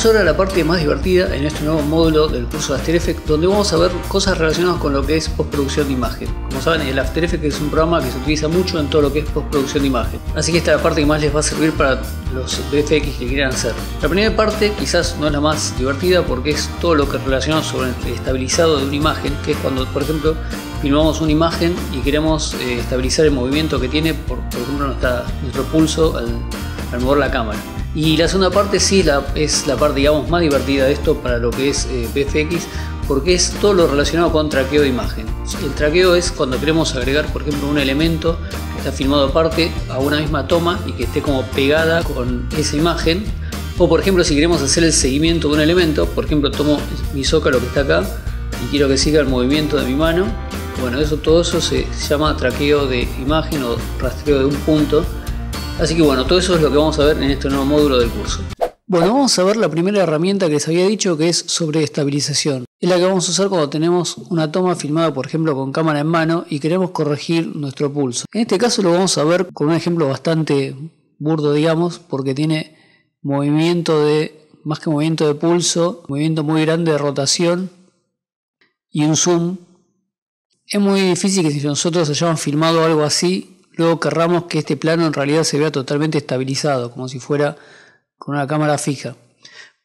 Vamos ahora a la parte más divertida en este nuevo módulo del curso de After Effects, donde vamos a ver cosas relacionadas con lo que es postproducción de imagen. Como saben, el After Effects es un programa que se utiliza mucho en todo lo que es postproducción de imagen. Así que esta es la parte que más les va a servir para los VFX que quieran hacer. La primera parte quizás no es la más divertida porque es todo lo que relaciona sobre el estabilizado de una imagen, que es cuando, por ejemplo, filmamos una imagen y queremos eh, estabilizar el movimiento que tiene, por, por ejemplo, nuestro pulso al, al mover la cámara. Y la segunda parte sí la, es la parte, digamos, más divertida de esto para lo que es eh, porque es todo lo relacionado con traqueo de imagen. El traqueo es cuando queremos agregar, por ejemplo, un elemento que está filmado aparte a una misma toma y que esté como pegada con esa imagen. O, por ejemplo, si queremos hacer el seguimiento de un elemento, por ejemplo, tomo mi zócalo que está acá y quiero que siga el movimiento de mi mano. Bueno, eso, todo eso se llama traqueo de imagen o rastreo de un punto Así que bueno, todo eso es lo que vamos a ver en este nuevo módulo del curso. Bueno, vamos a ver la primera herramienta que les había dicho que es sobre estabilización. Es la que vamos a usar cuando tenemos una toma filmada, por ejemplo, con cámara en mano y queremos corregir nuestro pulso. En este caso lo vamos a ver con un ejemplo bastante burdo, digamos, porque tiene movimiento de, más que movimiento de pulso, movimiento muy grande de rotación y un zoom. Es muy difícil que si nosotros hayamos filmado algo así, luego querramos que este plano en realidad se vea totalmente estabilizado, como si fuera con una cámara fija.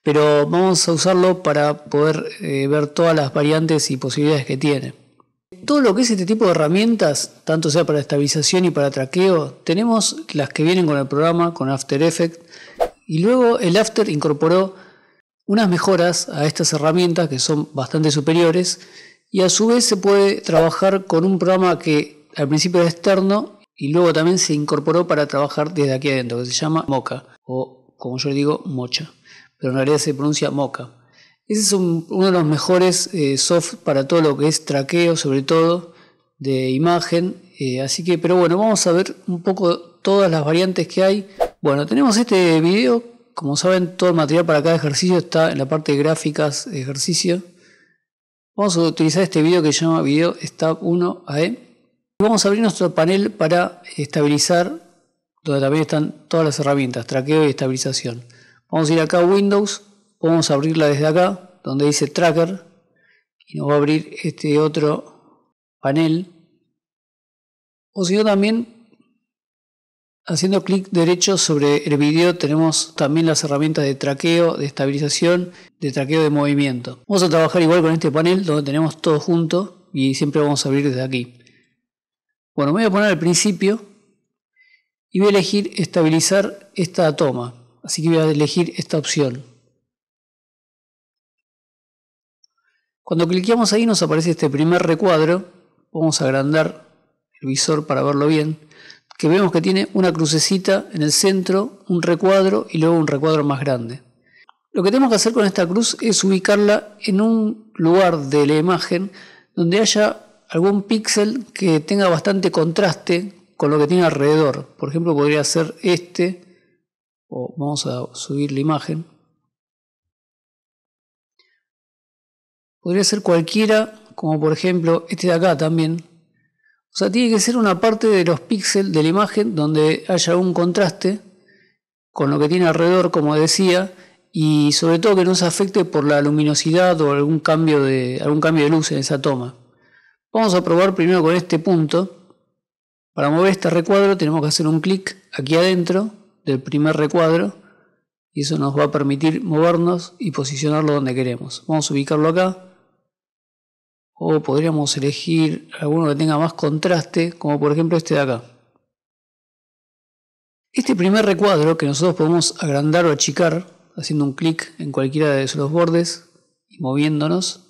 Pero vamos a usarlo para poder eh, ver todas las variantes y posibilidades que tiene. Todo lo que es este tipo de herramientas, tanto sea para estabilización y para traqueo, tenemos las que vienen con el programa, con After Effects, y luego el After incorporó unas mejoras a estas herramientas que son bastante superiores y a su vez se puede trabajar con un programa que al principio era externo y luego también se incorporó para trabajar desde aquí adentro, que se llama Mocha. o como yo le digo, Mocha, pero en realidad se pronuncia Moca. Ese es uno de los mejores eh, soft para todo lo que es traqueo, sobre todo de imagen. Eh, así que, pero bueno, vamos a ver un poco todas las variantes que hay. Bueno, tenemos este video. Como saben, todo el material para cada ejercicio está en la parte de gráficas, ejercicio. Vamos a utilizar este video que se llama Video Stab 1AE. Vamos a abrir nuestro panel para estabilizar, donde también están todas las herramientas, traqueo y estabilización. Vamos a ir acá a Windows, Vamos a abrirla desde acá, donde dice Tracker, y nos va a abrir este otro panel. O si no, también haciendo clic derecho sobre el video tenemos también las herramientas de traqueo, de estabilización, de traqueo de movimiento. Vamos a trabajar igual con este panel donde tenemos todo junto y siempre vamos a abrir desde aquí. Bueno, me voy a poner al principio y voy a elegir estabilizar esta toma. Así que voy a elegir esta opción. Cuando cliqueamos ahí nos aparece este primer recuadro. Vamos a agrandar el visor para verlo bien. Que vemos que tiene una crucecita en el centro, un recuadro y luego un recuadro más grande. Lo que tenemos que hacer con esta cruz es ubicarla en un lugar de la imagen donde haya algún píxel que tenga bastante contraste con lo que tiene alrededor. Por ejemplo, podría ser este, o vamos a subir la imagen. Podría ser cualquiera, como por ejemplo este de acá también. O sea, tiene que ser una parte de los píxeles de la imagen donde haya un contraste con lo que tiene alrededor, como decía, y sobre todo que no se afecte por la luminosidad o algún cambio de, algún cambio de luz en esa toma. Vamos a probar primero con este punto. Para mover este recuadro tenemos que hacer un clic aquí adentro del primer recuadro y eso nos va a permitir movernos y posicionarlo donde queremos. Vamos a ubicarlo acá o podríamos elegir alguno que tenga más contraste como por ejemplo este de acá. Este primer recuadro que nosotros podemos agrandar o achicar haciendo un clic en cualquiera de esos bordes y moviéndonos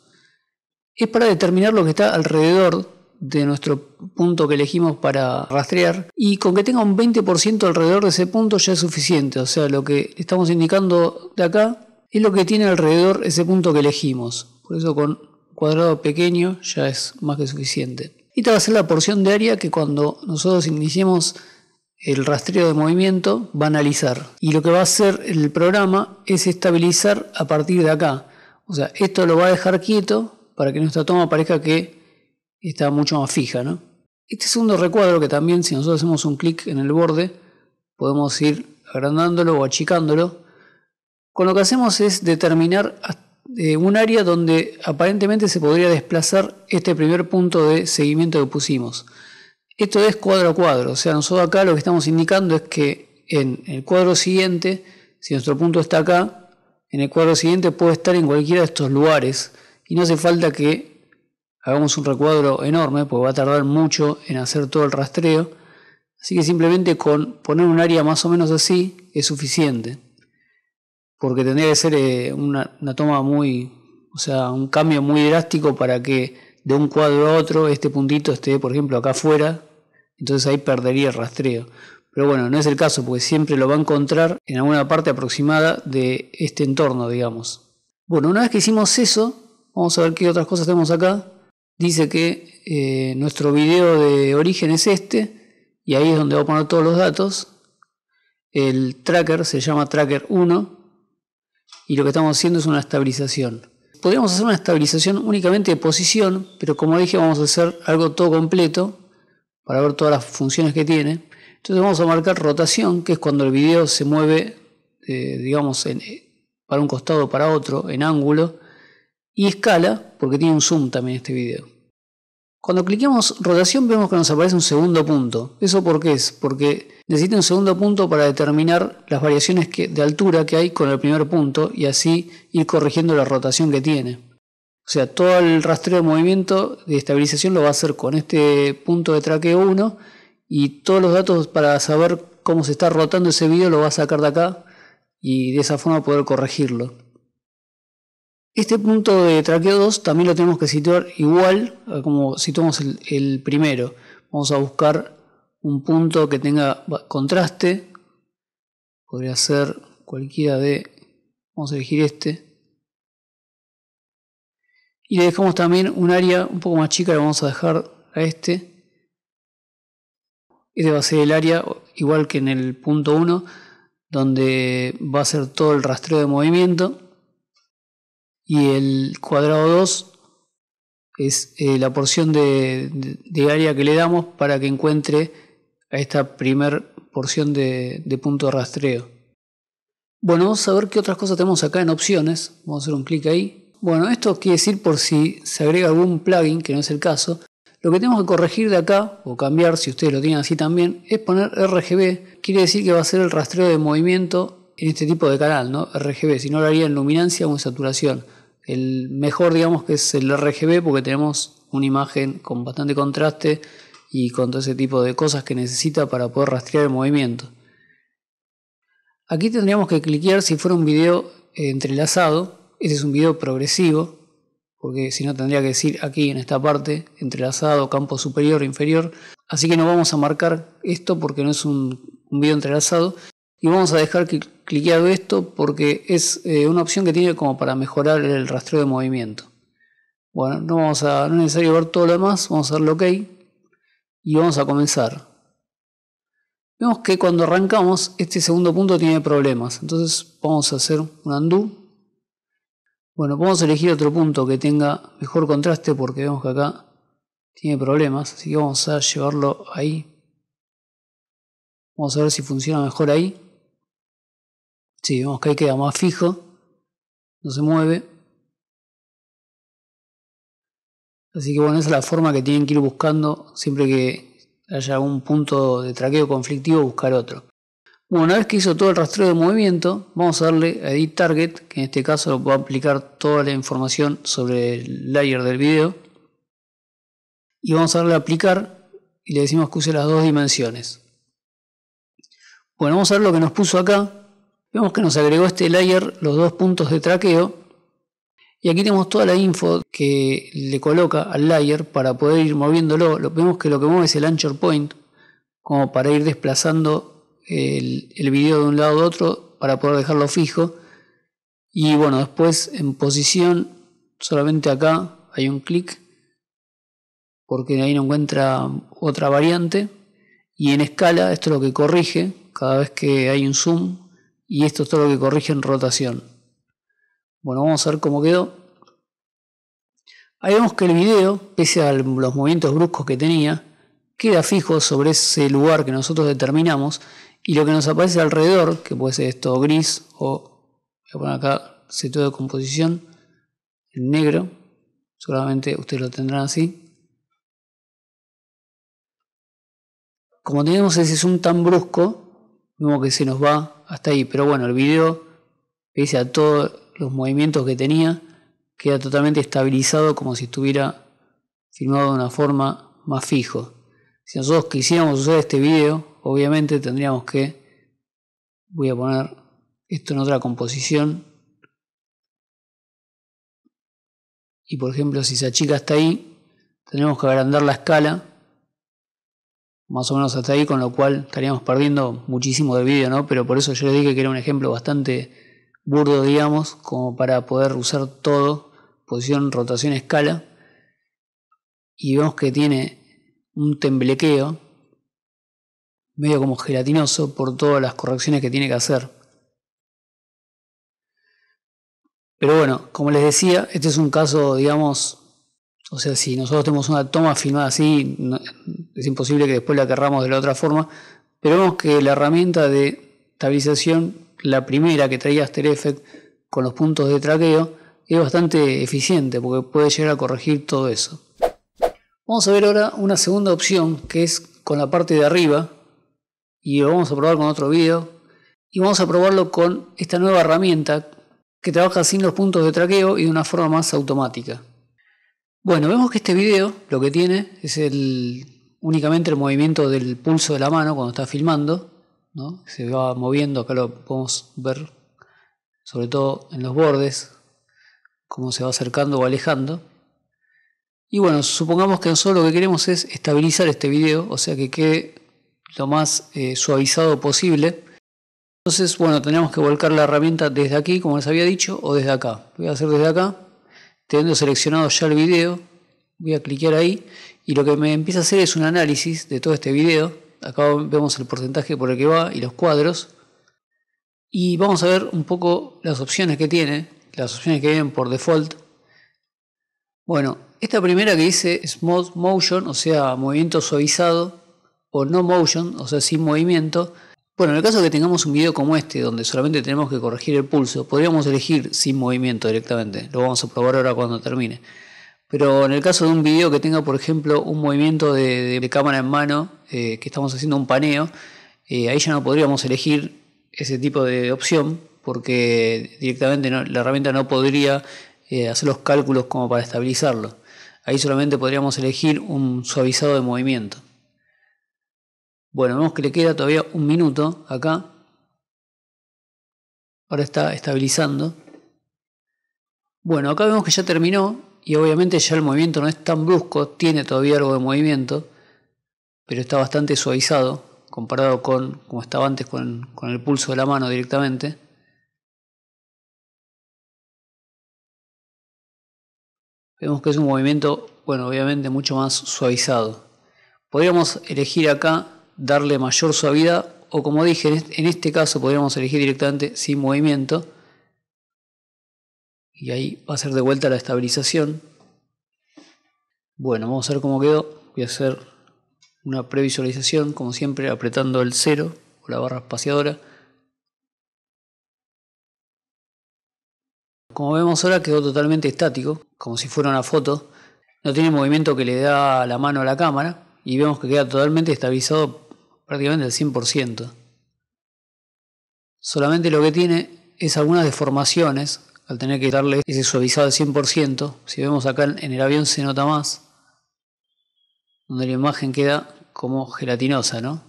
es para determinar lo que está alrededor de nuestro punto que elegimos para rastrear y con que tenga un 20% alrededor de ese punto ya es suficiente. O sea, lo que estamos indicando de acá es lo que tiene alrededor ese punto que elegimos. Por eso con cuadrado pequeño ya es más que suficiente. Y esta va a ser la porción de área que cuando nosotros iniciemos el rastreo de movimiento va a analizar. Y lo que va a hacer el programa es estabilizar a partir de acá. O sea, esto lo va a dejar quieto para que nuestra toma parezca que está mucho más fija. ¿no? Este segundo recuadro que también si nosotros hacemos un clic en el borde podemos ir agrandándolo o achicándolo. Con lo que hacemos es determinar eh, un área donde aparentemente se podría desplazar este primer punto de seguimiento que pusimos. Esto es cuadro a cuadro, o sea, nosotros acá lo que estamos indicando es que en el cuadro siguiente, si nuestro punto está acá, en el cuadro siguiente puede estar en cualquiera de estos lugares y no hace falta que hagamos un recuadro enorme, porque va a tardar mucho en hacer todo el rastreo, así que simplemente con poner un área más o menos así es suficiente, porque tendría que ser eh, una, toma muy, o sea, un cambio muy drástico para que de un cuadro a otro este puntito esté, por ejemplo, acá afuera, entonces ahí perdería el rastreo. Pero bueno, no es el caso, porque siempre lo va a encontrar en alguna parte aproximada de este entorno, digamos. Bueno, una vez que hicimos eso, Vamos a ver qué otras cosas tenemos acá. Dice que eh, nuestro video de origen es este. Y ahí es donde va a poner todos los datos. El tracker se llama tracker 1. Y lo que estamos haciendo es una estabilización. Podríamos hacer una estabilización únicamente de posición. Pero como dije vamos a hacer algo todo completo. Para ver todas las funciones que tiene. Entonces vamos a marcar rotación. Que es cuando el video se mueve eh, digamos para un costado para otro en ángulo y escala porque tiene un zoom también este video. Cuando cliquemos rotación vemos que nos aparece un segundo punto. ¿Eso por qué es? Porque necesita un segundo punto para determinar las variaciones de altura que hay con el primer punto y así ir corrigiendo la rotación que tiene. O sea, todo el rastreo de movimiento de estabilización lo va a hacer con este punto de traqueo 1 y todos los datos para saber cómo se está rotando ese video lo va a sacar de acá y de esa forma poder corregirlo. Este punto de traqueo 2 también lo tenemos que situar igual como situamos el, primero. Vamos a buscar un punto que tenga contraste. Podría ser cualquiera de... Vamos a elegir este. Y le dejamos también un área un poco más chica, le vamos a dejar a este. Este va a ser el área igual que en el punto 1, donde va a ser todo el rastreo de movimiento y el cuadrado 2 es eh, la porción de, área que le damos para que encuentre a esta primer porción de, de punto de rastreo. Bueno, vamos a ver qué otras cosas tenemos acá en opciones. Vamos a hacer un clic ahí. Bueno, esto quiere decir por si se agrega algún plugin, que no es el caso. Lo que tenemos que corregir de acá, o cambiar si ustedes lo tienen así también, es poner RGB. Quiere decir que va a ser el rastreo de movimiento en este tipo de canal, ¿no? RGB, si no lo haría en luminancia o en saturación. El mejor, digamos, que es el RGB porque tenemos una imagen con bastante contraste y con todo ese tipo de cosas que necesita para poder rastrear el movimiento. Aquí tendríamos que cliquear si fuera un video eh, entrelazado. Este es un video progresivo, porque si no tendría que decir aquí en esta parte, entrelazado, campo superior, inferior. Así que no vamos a marcar esto porque no es un video entrelazado, y vamos a dejar que cliqueado esto porque es eh, una opción que tiene como para mejorar el rastreo de movimiento. Bueno, no, vamos a, no es necesario ver todo lo demás, vamos a darle OK y vamos a comenzar. Vemos que cuando arrancamos, este segundo punto tiene problemas, entonces vamos a hacer un undo. Bueno, vamos a elegir otro punto que tenga mejor contraste porque vemos que acá tiene problemas, así que vamos a llevarlo ahí. Vamos a ver si funciona mejor ahí. Si sí, vemos que ahí queda más fijo, no se mueve. Así que bueno, esa es la forma que tienen que ir buscando siempre que haya algún punto de traqueo conflictivo, buscar otro. Bueno, una vez que hizo todo el rastreo de movimiento, vamos a darle a Edit Target, que en este caso va a aplicar toda la información sobre el layer del video. Y vamos a darle a aplicar y le decimos que use las dos dimensiones. Bueno, vamos a ver lo que nos puso acá, Vemos que nos agregó este layer los dos puntos de traqueo y aquí tenemos toda la info que le coloca al layer para poder ir moviéndolo. Lo, vemos que lo que mueve es el anchor point, como para ir desplazando el, el video de un lado a otro para poder dejarlo fijo. Y bueno, después en posición, solamente acá hay un clic, porque ahí no encuentra otra variante. Y en escala, esto es lo que corrige cada vez que hay un zoom y esto es todo lo que corrige en rotación. Bueno, vamos a ver cómo quedó. Ahí vemos que el video, pese a los movimientos bruscos que tenía, queda fijo sobre ese lugar que nosotros determinamos y lo que nos aparece alrededor, que puede ser esto gris o, voy a poner acá, setuado de composición, en negro, seguramente ustedes lo tendrán así. Como tenemos ese zoom tan brusco, vemos que se nos va hasta ahí. Pero bueno, el video, pese a todos los movimientos que tenía, queda totalmente estabilizado como si estuviera filmado de una forma más fijo. Si nosotros quisiéramos usar este video, obviamente tendríamos que, voy a poner esto en otra composición, y por ejemplo si se achica hasta ahí, tenemos que agrandar la escala más o menos hasta ahí, con lo cual estaríamos perdiendo muchísimo de vídeo, ¿no? Pero por eso yo les dije que era un ejemplo bastante burdo, digamos, como para poder usar todo, posición, rotación, escala. Y vemos que tiene un temblequeo, medio como gelatinoso, por todas las correcciones que tiene que hacer. Pero bueno, como les decía, este es un caso, digamos, o sea, si nosotros tenemos una toma filmada así, es imposible que después la querramos de la otra forma, pero vemos que la herramienta de estabilización, la primera que traía After Effects con los puntos de traqueo, es bastante eficiente porque puede llegar a corregir todo eso. Vamos a ver ahora una segunda opción que es con la parte de arriba y lo vamos a probar con otro video y vamos a probarlo con esta nueva herramienta que trabaja sin los puntos de traqueo y de una forma más automática. Bueno, vemos que este video lo que tiene es únicamente el movimiento del pulso de la mano cuando está filmando. ¿no? Se va moviendo, acá lo podemos ver, sobre todo en los bordes, cómo se va acercando o alejando. Y bueno, supongamos que nosotros lo que queremos es estabilizar este video, o sea que quede lo más eh, suavizado posible. Entonces, bueno, tenemos que volcar la herramienta desde aquí, como les había dicho, o desde acá. Voy a hacer desde acá. Teniendo seleccionado ya el video, voy a cliquear ahí y lo que me empieza a hacer es un análisis de todo este video. Acá vemos el porcentaje por el que va y los cuadros. Y vamos a ver un poco las opciones que tiene, las opciones que vienen por default. Bueno, esta primera que dice Smooth Motion, o sea, movimiento suavizado, o no motion, o sea, sin movimiento, bueno, en el caso de que tengamos un video como este, donde solamente tenemos que corregir el pulso, podríamos elegir sin movimiento directamente. Lo vamos a probar ahora cuando termine. Pero en el caso de un video que tenga, por ejemplo, un movimiento de, cámara en mano, eh, que estamos haciendo un paneo, eh, ahí ya no podríamos elegir ese tipo de opción, porque directamente la herramienta no podría eh, hacer los cálculos como para estabilizarlo. Ahí solamente podríamos elegir un suavizado de movimiento. Bueno, vemos que le queda todavía un minuto acá. Ahora está estabilizando. Bueno, acá vemos que ya terminó y obviamente ya el movimiento no es tan brusco, tiene todavía algo de movimiento, pero está bastante suavizado comparado con como estaba antes con, con el pulso de la mano directamente. Vemos que es un movimiento, bueno, obviamente mucho más suavizado. Podríamos elegir acá darle mayor suavidad o como dije, en este caso podríamos elegir directamente sin movimiento y ahí va a ser de vuelta la estabilización. Bueno, vamos a ver cómo quedó. Voy a hacer una previsualización, como siempre, apretando el cero o la barra espaciadora. Como vemos ahora quedó totalmente estático, como si fuera una foto. No tiene movimiento que le da la mano a la cámara y vemos que queda totalmente estabilizado prácticamente al 100%. Solamente lo que tiene es algunas deformaciones al tener que darle ese suavizado al 100%. Si vemos acá en el avión se nota más, donde la imagen queda como gelatinosa, ¿no?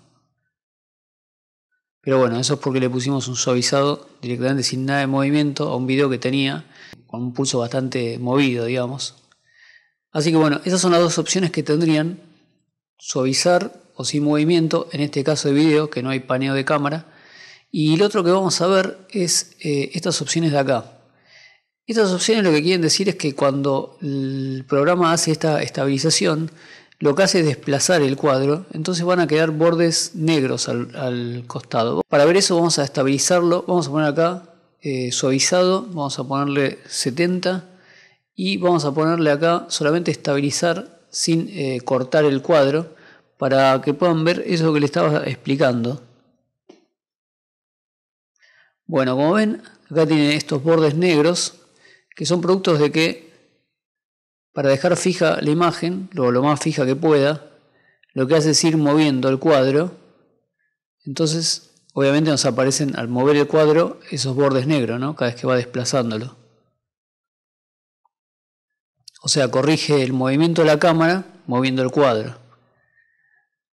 Pero bueno, eso es porque le pusimos un suavizado directamente sin nada de movimiento a un video que tenía con un pulso bastante movido, digamos. Así que bueno, esas son las dos opciones que tendrían. Suavizar o sin movimiento, en este caso de video, que no hay paneo de cámara. Y lo otro que vamos a ver es eh, estas opciones de acá. Estas opciones lo que quieren decir es que cuando el programa hace esta estabilización, lo que hace es desplazar el cuadro, entonces van a quedar bordes negros al, costado. Para ver eso vamos a estabilizarlo, vamos a poner acá eh, suavizado, vamos a ponerle 70 y vamos a ponerle acá solamente estabilizar sin eh, cortar el cuadro para que puedan ver eso que les estaba explicando. Bueno, como ven, acá tienen estos bordes negros, que son productos de que, para dejar fija la imagen, lo, lo más fija que pueda, lo que hace es ir moviendo el cuadro. Entonces, obviamente nos aparecen al mover el cuadro esos bordes negros, ¿no? Cada vez que va desplazándolo. O sea, corrige el movimiento de la cámara moviendo el cuadro.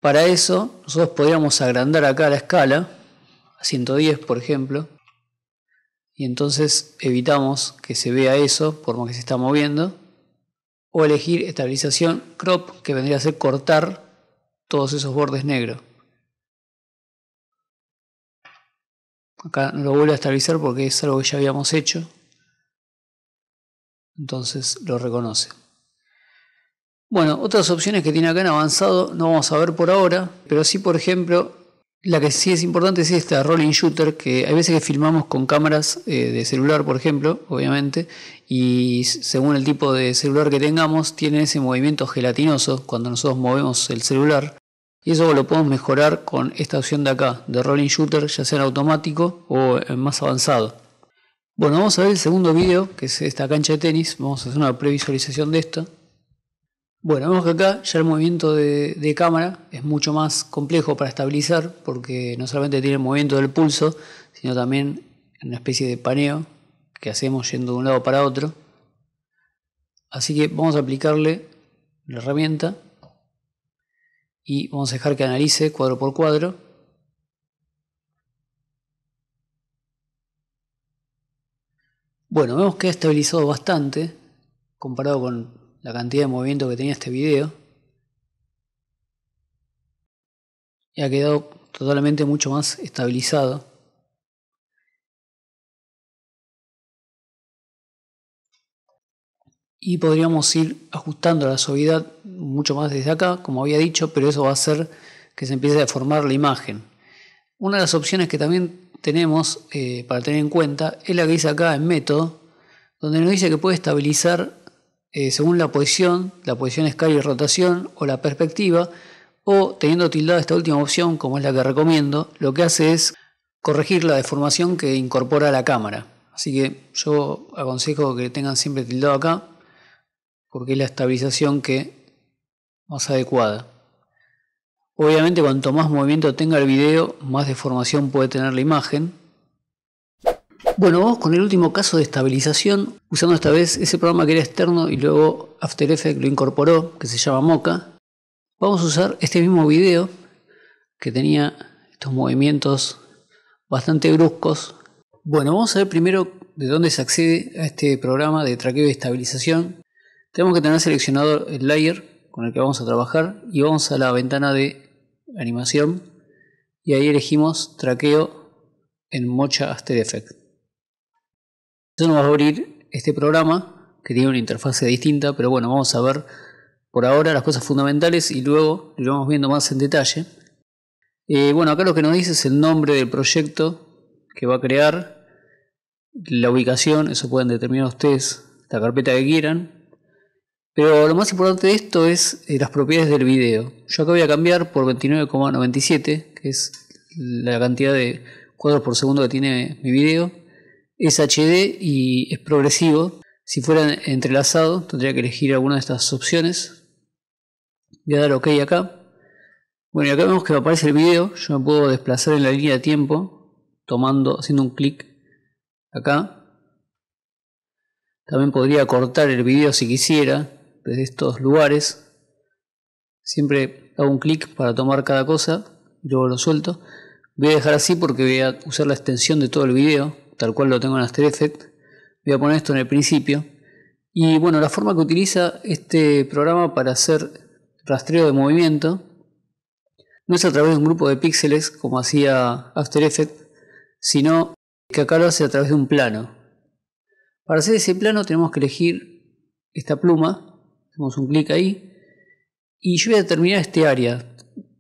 Para eso, nosotros podríamos agrandar acá la escala, a 110 por ejemplo, y entonces evitamos que se vea eso por lo que se está moviendo, o elegir estabilización crop, que vendría a ser cortar todos esos bordes negros. Acá no lo vuelvo a estabilizar porque es algo que ya habíamos hecho. Entonces lo reconoce. Bueno, otras opciones que tiene acá en avanzado no vamos a ver por ahora, pero sí, por ejemplo, la que sí es importante es esta rolling shooter, que hay veces que filmamos con cámaras eh, de celular, por ejemplo, obviamente, y según el tipo de celular que tengamos, tiene ese movimiento gelatinoso cuando nosotros movemos el celular. Y eso lo podemos mejorar con esta opción de acá, de rolling shooter, ya sea en automático o en más avanzado. Bueno, vamos a ver el segundo video, que es esta cancha de tenis. Vamos a hacer una previsualización de esto. Bueno, vemos que acá ya el movimiento de, cámara es mucho más complejo para estabilizar porque no solamente tiene el movimiento del pulso, sino también una especie de paneo que hacemos yendo de un lado para otro. Así que vamos a aplicarle la herramienta y vamos a dejar que analice cuadro por cuadro. Bueno, vemos que ha estabilizado bastante comparado con la cantidad de movimiento que tenía este video. Y ha quedado totalmente mucho más estabilizado. Y podríamos ir ajustando la suavidad mucho más desde acá, como había dicho, pero eso va a hacer que se empiece a deformar la imagen. Una de las opciones que también tenemos eh, para tener en cuenta es la que dice acá en método, donde nos dice que puede estabilizar eh, según la posición, la posición escala y rotación o la perspectiva, o teniendo tildada esta última opción, como es la que recomiendo, lo que hace es corregir la deformación que incorpora la cámara. Así que yo aconsejo que tengan siempre tildado acá, porque es la estabilización que más adecuada. Obviamente cuanto más movimiento tenga el video, más deformación puede tener la imagen, bueno, vamos con el último caso de estabilización, usando esta vez ese programa que era externo y luego After Effects lo incorporó, que se llama Mocha. Vamos a usar este mismo video que tenía estos movimientos bastante bruscos. Bueno, vamos a ver primero de dónde se accede a este programa de traqueo y estabilización. Tenemos que tener seleccionado el layer con el que vamos a trabajar y vamos a la ventana de animación y ahí elegimos traqueo en Mocha After Effects. Entonces nos va a abrir este programa que tiene una interfase distinta, pero bueno, vamos a ver por ahora las cosas fundamentales y luego lo vamos viendo más en detalle. Eh, bueno, acá lo que nos dice es el nombre del proyecto que va a crear, la ubicación, eso pueden determinar ustedes la carpeta que quieran. Pero lo más importante de esto es eh, las propiedades del video. Yo acá voy a cambiar por 29,97, que es la cantidad de cuadros por segundo que tiene mi video es HD y es progresivo. Si fuera entrelazado, tendría que elegir alguna de estas opciones. Voy a dar OK acá. Bueno, y acá vemos que me aparece el video. Yo me puedo desplazar en la línea de tiempo, tomando, haciendo un clic acá. También podría cortar el video si quisiera, desde estos lugares. Siempre hago un clic para tomar cada cosa y luego lo suelto. Voy a dejar así porque voy a usar la extensión de todo el video tal cual lo tengo en After Effects. Voy a poner esto en el principio. Y bueno, la forma que utiliza este programa para hacer rastreo de movimiento no es a través de un grupo de píxeles como hacía After Effects, sino que acá lo hace a través de un plano. Para hacer ese plano tenemos que elegir esta pluma, hacemos un clic ahí, y yo voy a determinar este área.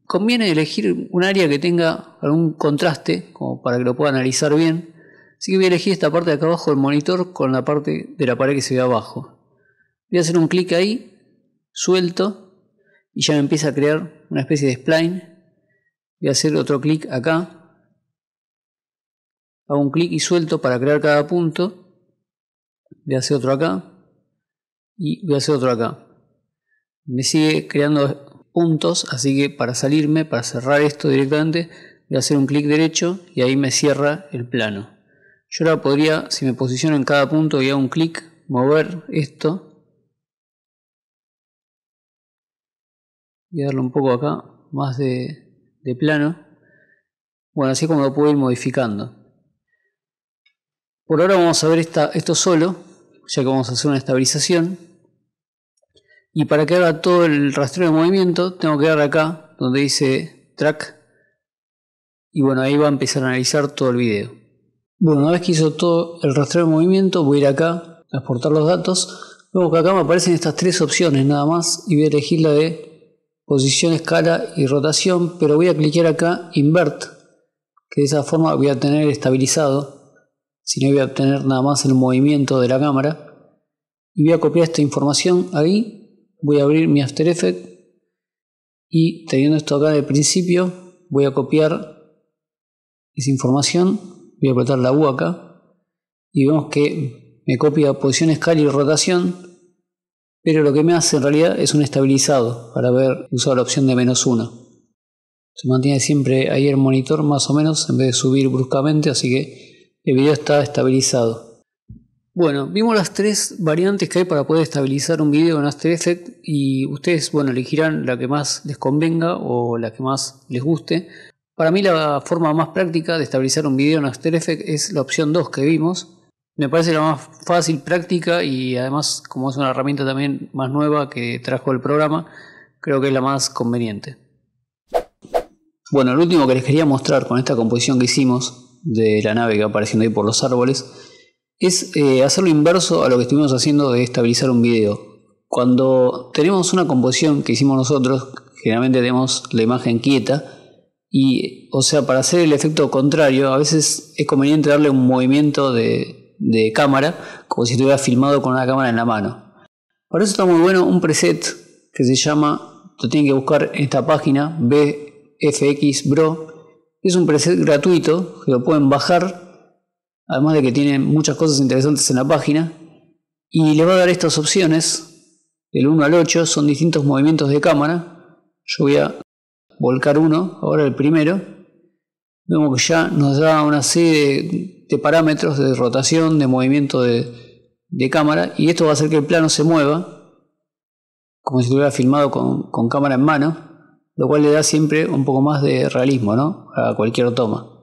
Conviene elegir un área que tenga algún contraste, como para que lo pueda analizar bien, Así que voy a elegir esta parte de acá abajo del monitor con la parte de la pared que se ve abajo. Voy a hacer un clic ahí, suelto y ya me empieza a crear una especie de spline. Voy a hacer otro clic acá. Hago un clic y suelto para crear cada punto. Voy a hacer otro acá y voy a hacer otro acá. Me sigue creando puntos, así que para salirme, para cerrar esto directamente, voy a hacer un clic derecho y ahí me cierra el plano. Yo ahora podría, si me posiciono en cada punto y hago un clic, mover esto. Y a darle un poco acá, más de, plano. Bueno, así como lo puedo ir modificando. Por ahora vamos a ver esto solo, ya que vamos a hacer una estabilización. Y para que haga todo el rastreo de movimiento, tengo que darle acá, donde dice track. Y bueno, ahí va a empezar a analizar todo el video. Bueno, una vez que hizo todo el rastreo de movimiento, voy a ir acá a exportar los datos. Luego que acá me aparecen estas tres opciones nada más y voy a elegir la de posición, escala y rotación, pero voy a clicar acá invert, que de esa forma voy a tener estabilizado, si no voy a obtener nada más el movimiento de la cámara. Y voy a copiar esta información ahí, voy a abrir mi After Effects y teniendo esto acá de principio, voy a copiar esa información voy a apretar la U acá, y vemos que me copia posición, escala y rotación, pero lo que me hace en realidad es un estabilizado para haber usado la opción de menos 1. Se mantiene siempre ahí el monitor más o menos en vez de subir bruscamente, así que el video está estabilizado. Bueno, vimos las tres variantes que hay para poder estabilizar un video en After Effects y ustedes, bueno, elegirán la que más les convenga o la que más les guste. Para mí la forma más práctica de estabilizar un video en After Effects es la opción 2 que vimos. Me parece la más fácil, práctica y además como es una herramienta también más nueva que trajo el programa, creo que es la más conveniente. Bueno, el último que les quería mostrar con esta composición que hicimos de la nave que va apareciendo ahí por los árboles es eh, hacer lo inverso a lo que estuvimos haciendo de estabilizar un video. Cuando tenemos una composición que hicimos nosotros, generalmente tenemos la imagen quieta, y, o sea, para hacer el efecto contrario, a veces es conveniente darle un movimiento de, cámara, como si estuviera filmado con una cámara en la mano. Para eso está muy bueno un preset que se llama, lo tienen que buscar en esta página, BFX Bro. Es un preset gratuito que lo pueden bajar, además de que tiene muchas cosas interesantes en la página. Y le va a dar estas opciones, del 1 al 8, son distintos movimientos de cámara. Yo voy a volcar uno, ahora el primero, vemos que ya nos da una serie de, parámetros de rotación, de movimiento de, cámara, y esto va a hacer que el plano se mueva, como si estuviera filmado con, cámara en mano, lo cual le da siempre un poco más de realismo a cualquier toma.